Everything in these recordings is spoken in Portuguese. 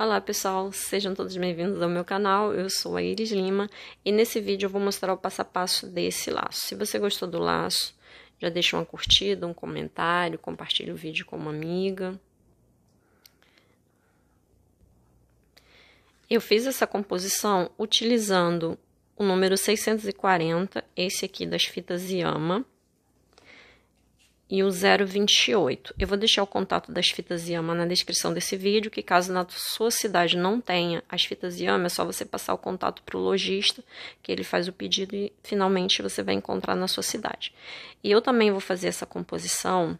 Olá pessoal, sejam todos bem-vindos ao meu canal, eu sou a Iris Lima e nesse vídeo eu vou mostrar o passo a passo desse laço. Se você gostou do laço, já deixa uma curtida, um comentário, compartilha o vídeo com uma amiga. Eu fiz essa composição utilizando o número 640, esse aqui das fitas Yama, e o 028. Eu vou deixar o contato das fitas Yama na descrição desse vídeo, que caso na sua cidade não tenha as fitas Yama, é só você passar o contato para o lojista, que ele faz o pedido e finalmente você vai encontrar na sua cidade. E eu também vou fazer essa composição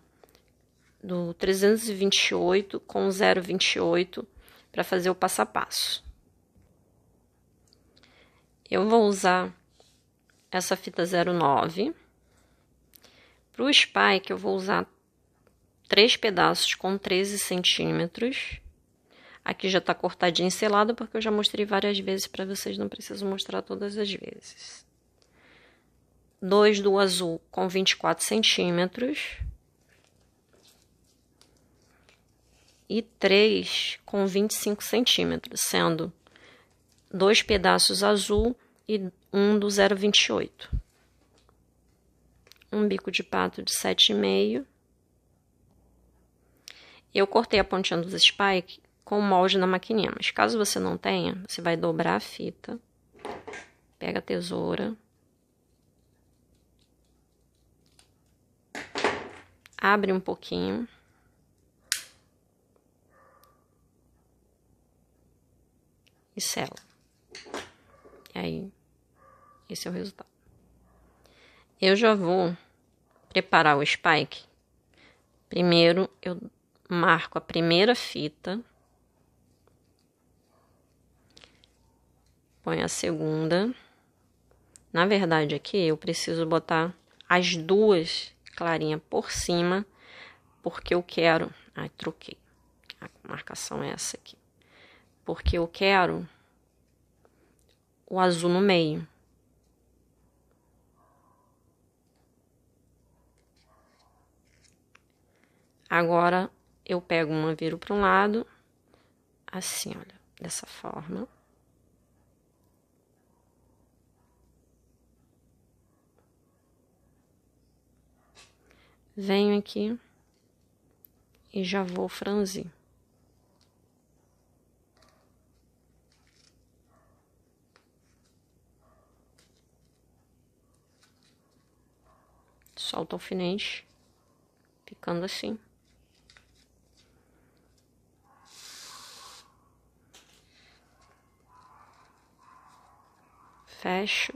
do 328 com 028 para fazer o passo a passo. Eu vou usar essa fita 09 para o spike, eu vou usar três pedaços com 13 centímetros. Aqui já está cortadinho e selado, porque eu já mostrei várias vezes para vocês, não preciso mostrar todas as vezes. Dois do azul com 24 centímetros. E três com 25 centímetros, sendo dois pedaços azul e um do 028 um bico de pato de 7,5. Eu cortei a pontinha dos spikes com o molde na maquininha, mas caso você não tenha, você vai dobrar a fita, pega a tesoura, abre um pouquinho. E sela. E aí, esse é o resultado. Eu já vou preparar o spike. Primeiro eu marco a primeira fita. Põe a segunda. Na verdade aqui eu preciso botar as duas clarinhas por cima, porque eu quero... Ai, troquei. A marcação é essa aqui. Porque eu quero o azul no meio. Agora eu pego uma, viro para um lado, assim, olha, dessa forma. Venho aqui e já vou franzir. Solta o alfinete, ficando assim. fecho.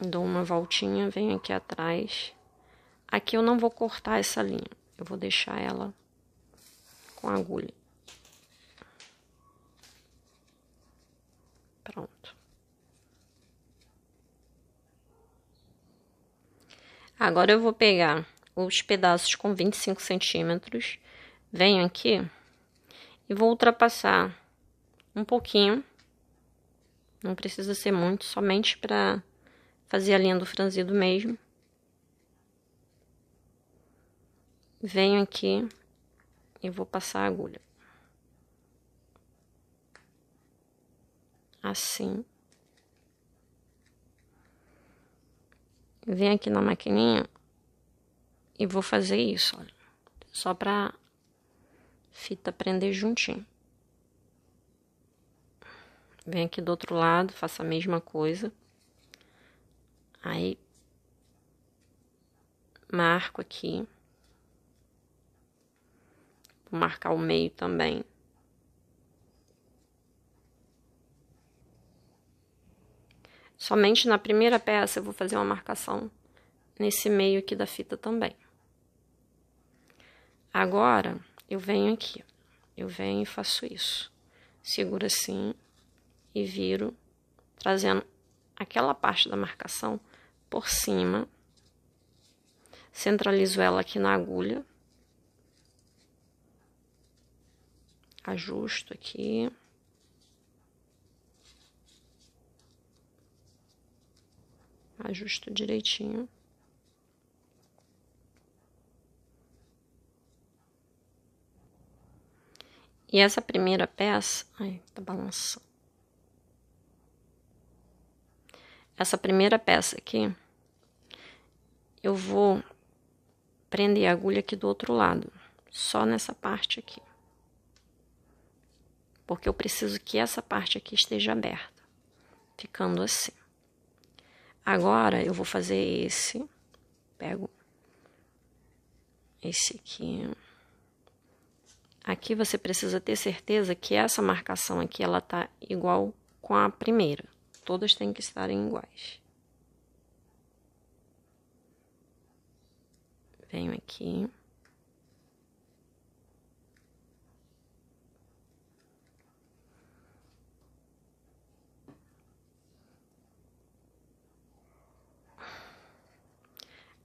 Dou uma voltinha, venho aqui atrás. Aqui eu não vou cortar essa linha, eu vou deixar ela com a agulha. Pronto. Agora eu vou pegar os pedaços com 25 centímetros, venho aqui e vou ultrapassar um pouquinho. Não precisa ser muito, somente para fazer a linha do franzido mesmo. Venho aqui e vou passar a agulha. Assim. Venho aqui na maquininha e vou fazer isso, olha. Só pra fita prender juntinho. Vem aqui do outro lado, faça a mesma coisa. Aí, marco aqui. Vou marcar o meio também. Somente na primeira peça eu vou fazer uma marcação nesse meio aqui da fita também. Agora, eu venho aqui, eu venho e faço isso. Seguro assim, e viro trazendo aquela parte da marcação por cima. Centralizo ela aqui na agulha. Ajusto aqui. Ajusto direitinho. E essa primeira peça. Ai, tá balançando. essa primeira peça aqui, eu vou prender a agulha aqui do outro lado, só nessa parte aqui. Porque eu preciso que essa parte aqui esteja aberta, ficando assim. Agora, eu vou fazer esse, pego esse aqui. Aqui você precisa ter certeza que essa marcação aqui, ela tá igual com a primeira todas têm que estarem iguais. Venho aqui.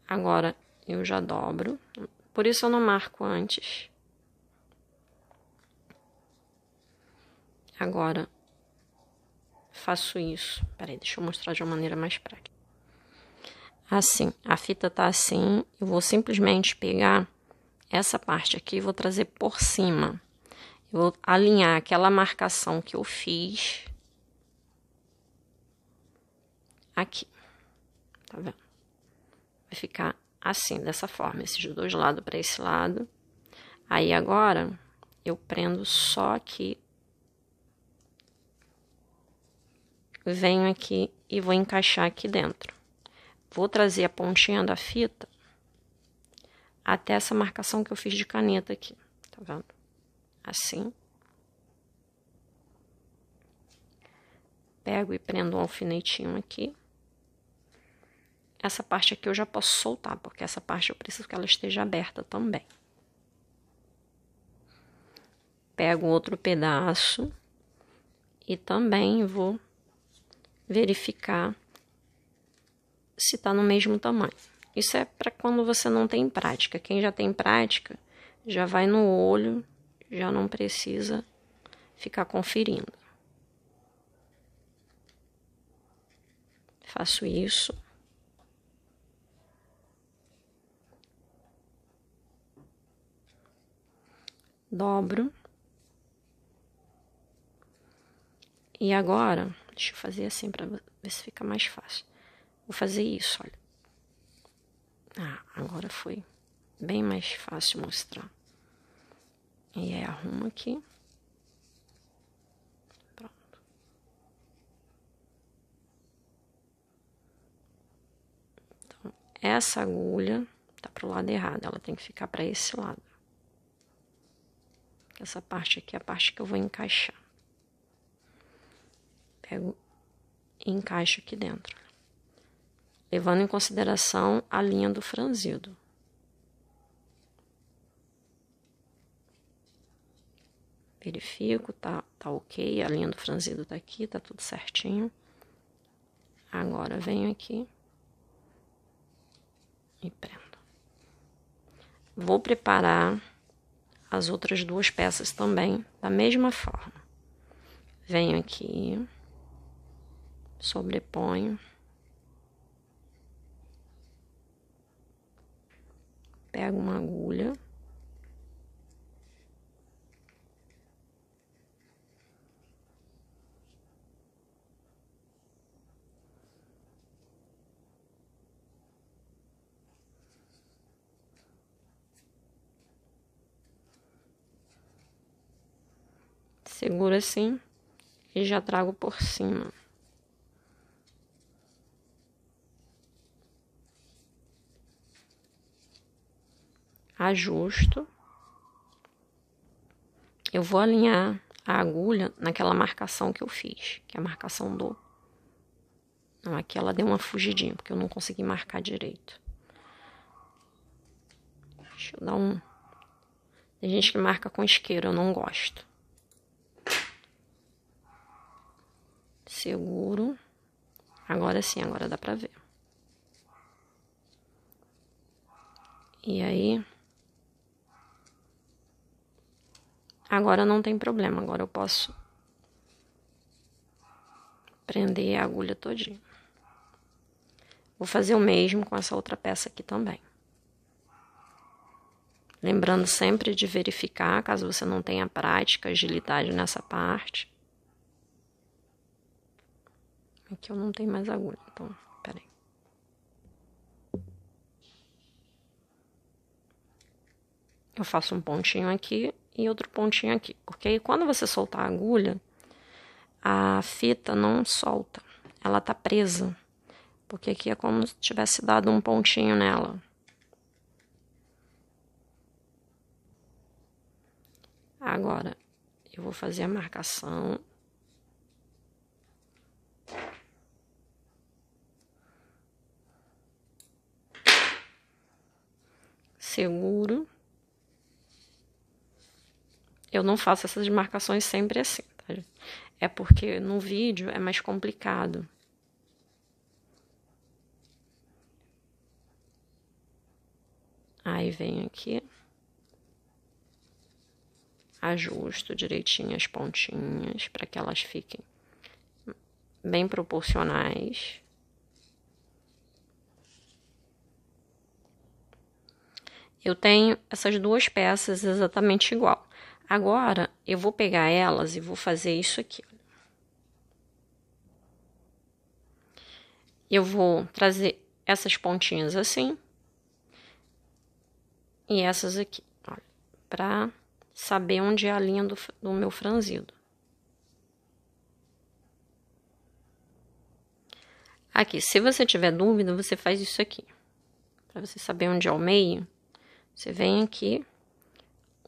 Agora eu já dobro, por isso eu não marco antes. Agora faço isso? Peraí, deixa eu mostrar de uma maneira mais prática. Assim, a fita tá assim, eu vou simplesmente pegar essa parte aqui e vou trazer por cima. Eu vou alinhar aquela marcação que eu fiz aqui. Tá vendo? Vai ficar assim, dessa forma, esses dois lados para esse lado. Aí agora eu prendo só aqui venho aqui e vou encaixar aqui dentro. Vou trazer a pontinha da fita até essa marcação que eu fiz de caneta aqui, tá vendo? Assim. Pego e prendo um alfinetinho aqui. Essa parte aqui eu já posso soltar, porque essa parte eu preciso que ela esteja aberta também. Pego outro pedaço e também vou verificar se está no mesmo tamanho. Isso é para quando você não tem prática. Quem já tem prática já vai no olho, já não precisa ficar conferindo. Faço isso. Dobro. E agora Deixa eu fazer assim para ver se fica mais fácil. Vou fazer isso, olha. Ah, agora foi bem mais fácil mostrar. E aí, arruma aqui. Pronto. Então, essa agulha tá pro lado errado, ela tem que ficar para esse lado. Essa parte aqui é a parte que eu vou encaixar pego e encaixo aqui dentro, levando em consideração a linha do franzido. Verifico, tá, tá ok, a linha do franzido tá aqui, tá tudo certinho. Agora venho aqui e prendo. Vou preparar as outras duas peças também da mesma forma. Venho aqui sobreponho, pego uma agulha. seguro assim e já trago por cima. ajusto. Eu vou alinhar a agulha naquela marcação que eu fiz, que é a marcação do. Não, aqui ela deu uma fugidinha, porque eu não consegui marcar direito. Deixa eu dar um. Tem gente que marca com isqueiro, eu não gosto. Seguro. Agora sim, agora dá pra ver. E aí, Agora não tem problema, agora eu posso prender a agulha todinha. Vou fazer o mesmo com essa outra peça aqui também. Lembrando sempre de verificar, caso você não tenha prática, agilidade nessa parte. Aqui eu não tenho mais agulha, então, peraí. Eu faço um pontinho aqui e outro pontinho aqui, porque aí quando você soltar a agulha, a fita não solta, ela tá presa, porque aqui é como se tivesse dado um pontinho nela. Agora, eu vou fazer a marcação. Seguro. Eu não faço essas marcações sempre assim, tá? É porque no vídeo é mais complicado. Aí venho aqui, ajusto direitinho as pontinhas para que elas fiquem bem proporcionais. Eu tenho essas duas peças exatamente igual. Agora eu vou pegar elas e vou fazer isso aqui. Eu vou trazer essas pontinhas assim e essas aqui, para saber onde é a linha do, do meu franzido. Aqui, se você tiver dúvida, você faz isso aqui. Para você saber onde é o meio, você vem aqui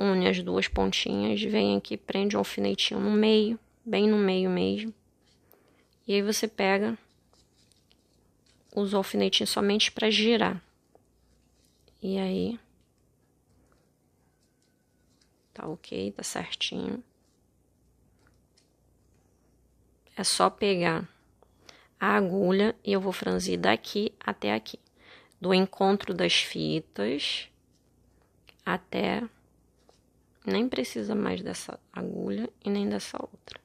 une as duas pontinhas, vem aqui, prende um alfinetinho no meio, bem no meio mesmo. E aí você pega, usa o alfinetinho somente para girar. E aí tá ok, tá certinho. É só pegar a agulha e eu vou franzir daqui até aqui, do encontro das fitas até nem precisa mais dessa agulha e nem dessa outra.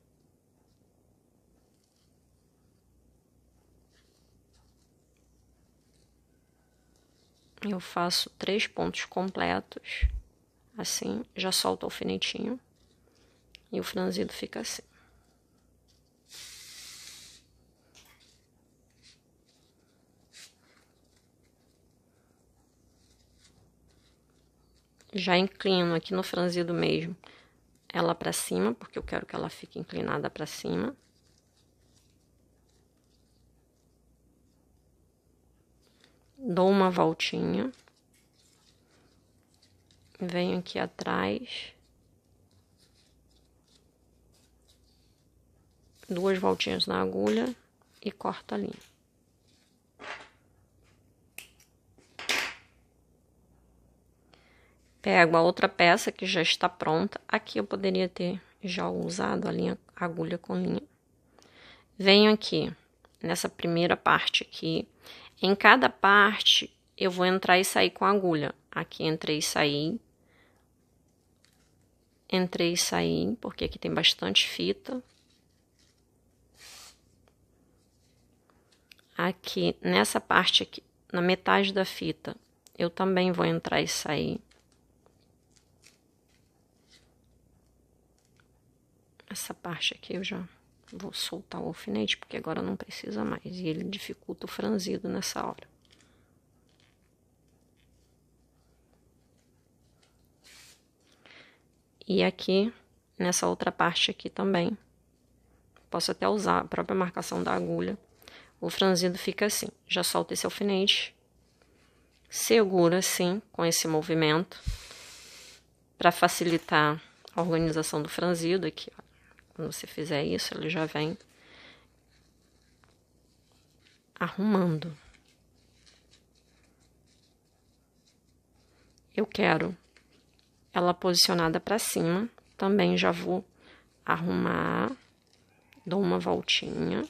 Eu faço três pontos completos, assim, já solto o alfinetinho e o franzido fica assim. já inclino aqui no franzido mesmo ela para cima, porque eu quero que ela fique inclinada para cima. Dou uma voltinha. Venho aqui atrás. Duas voltinhas na agulha e corto a linha. Pego a outra peça que já está pronta. Aqui eu poderia ter já usado a linha agulha com linha. Venho aqui nessa primeira parte aqui. Em cada parte eu vou entrar e sair com a agulha. Aqui entrei e saí. Entrei e saí, porque aqui tem bastante fita. Aqui, nessa parte aqui, na metade da fita, eu também vou entrar e sair. Essa parte aqui eu já vou soltar o alfinete, porque agora não precisa mais. E ele dificulta o franzido nessa hora. E aqui, nessa outra parte aqui também, posso até usar a própria marcação da agulha. O franzido fica assim, já solta esse alfinete, segura assim com esse movimento, para facilitar a organização do franzido aqui, ó quando você fizer isso, ele já vem arrumando. Eu quero ela posicionada para cima. Também já vou arrumar, dou uma voltinha.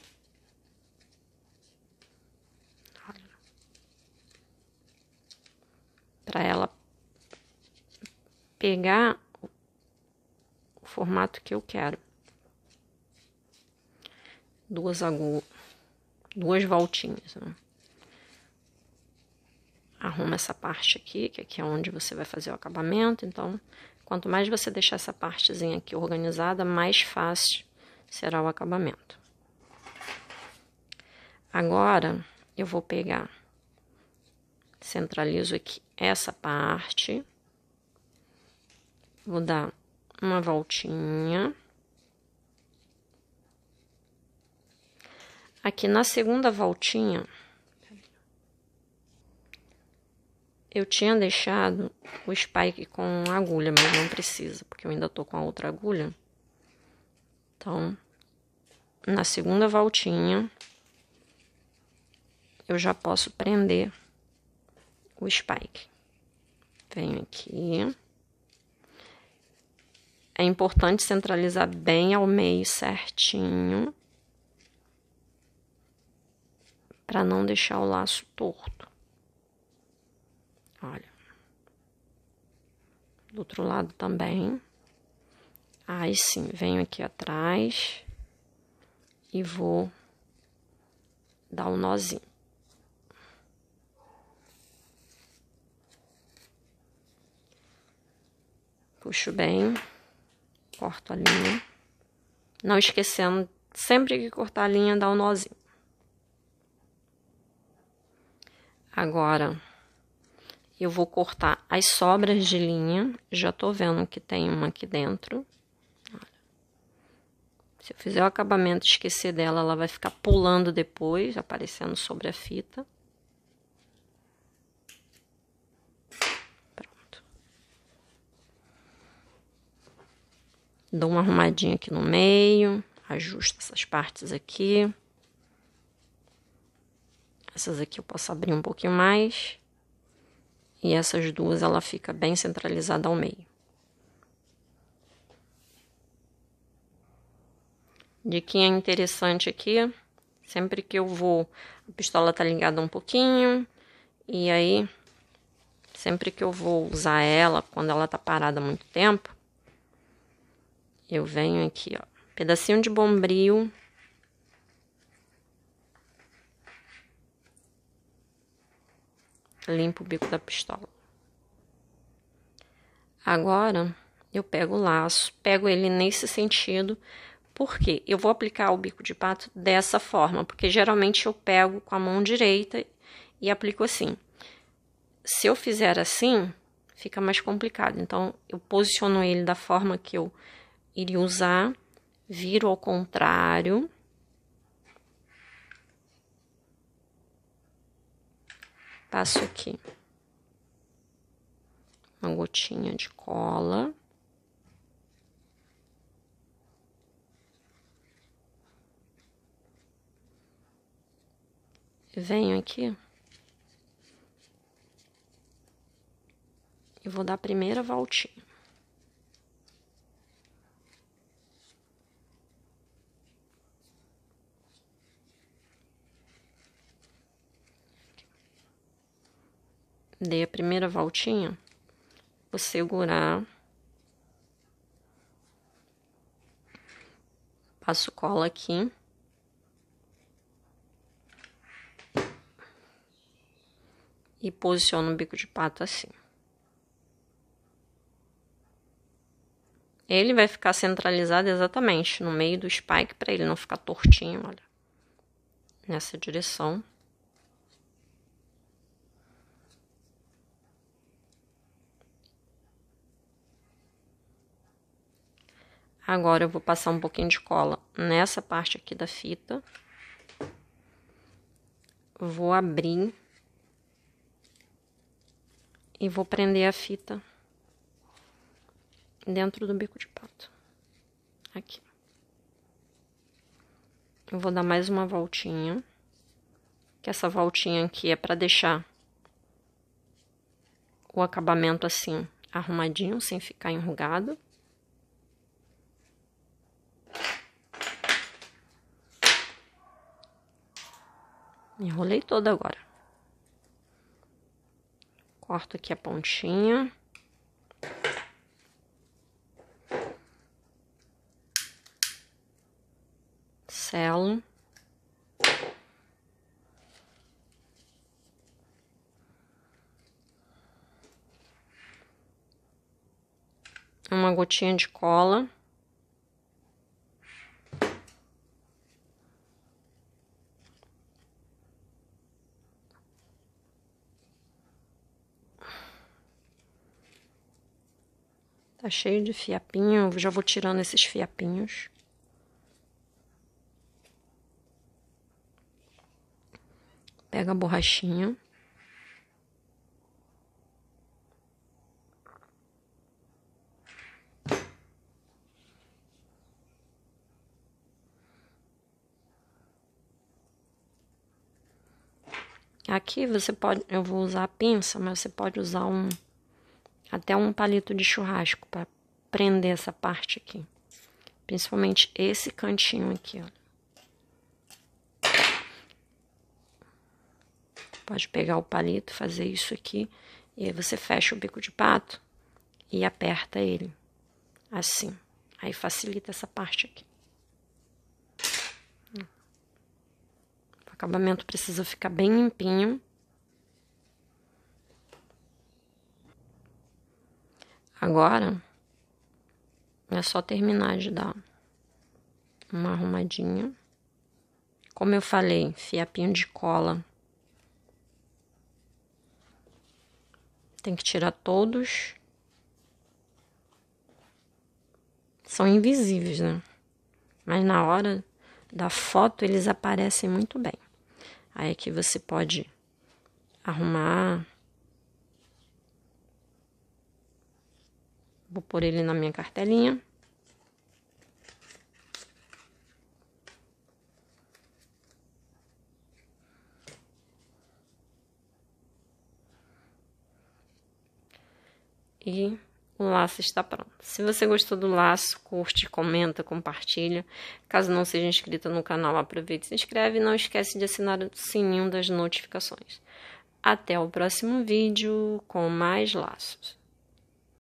Para ela pegar o formato que eu quero duas agulhas, duas voltinhas, né? Arruma essa parte aqui, que aqui é onde você vai fazer o acabamento, então, quanto mais você deixar essa partezinha aqui organizada, mais fácil será o acabamento. Agora, eu vou pegar, centralizo aqui essa parte, vou dar uma voltinha Aqui na segunda voltinha, eu tinha deixado o spike com agulha, mas não precisa, porque eu ainda tô com a outra agulha. Então, na segunda voltinha, eu já posso prender o spike. Venho aqui. É importante centralizar bem ao meio certinho para não deixar o laço torto. Olha. Do outro lado também. Aí sim, venho aqui atrás e vou dar um nozinho. Puxo bem, corto a linha. Não esquecendo, sempre que cortar a linha, dar um nozinho. Agora, eu vou cortar as sobras de linha. Já tô vendo que tem uma aqui dentro. Se eu fizer o acabamento e esquecer dela, ela vai ficar pulando depois, aparecendo sobre a fita. Pronto. Dou uma arrumadinha aqui no meio, ajusto essas partes aqui. Essas aqui eu posso abrir um pouquinho mais. E essas duas ela fica bem centralizada ao meio. Diquinha é interessante aqui. Sempre que eu vou, a pistola tá ligada um pouquinho. E aí, sempre que eu vou usar ela, quando ela tá parada muito tempo, eu venho aqui, ó. Pedacinho de bombril limpo o bico da pistola. Agora eu pego o laço, pego ele nesse sentido, porque eu vou aplicar o bico de pato dessa forma, porque geralmente eu pego com a mão direita e aplico assim. Se eu fizer assim, fica mais complicado. Então eu posiciono ele da forma que eu iria usar, viro ao contrário Passo aqui uma gotinha de cola. Venho aqui e vou dar a primeira voltinha. dei a primeira voltinha, vou segurar, passo cola aqui. E posiciono o bico de pato assim. Ele vai ficar centralizado exatamente no meio do spike para ele não ficar tortinho, olha. Nessa direção. Agora eu vou passar um pouquinho de cola nessa parte aqui da fita. Vou abrir. E vou prender a fita dentro do bico de pato. Aqui. Eu vou dar mais uma voltinha. Que essa voltinha aqui é para deixar o acabamento assim, arrumadinho, sem ficar enrugado. Enrolei toda agora. Corto aqui a pontinha. Selo. Uma gotinha de cola. Tá cheio de fiapinho, já vou tirando esses fiapinhos. Pega a borrachinha. Aqui você pode, eu vou usar a pinça, mas você pode usar um até um palito de churrasco para prender essa parte aqui. Principalmente esse cantinho aqui, ó. Pode pegar o palito, fazer isso aqui, e aí você fecha o bico de pato e aperta ele. Assim. Aí facilita essa parte aqui. O acabamento precisa ficar bem limpinho Agora é só terminar de dar uma arrumadinha. Como eu falei, fiapinho de cola. Tem que tirar todos. São invisíveis, né? Mas na hora da foto eles aparecem muito bem. Aí aqui é você pode arrumar Vou pôr ele na minha cartelinha. E o laço está pronto. Se você gostou do laço, curte, comenta, compartilha. Caso não seja inscrito no canal, aproveite e se inscreve. E não esquece de assinar o sininho das notificações. Até o próximo vídeo com mais laços.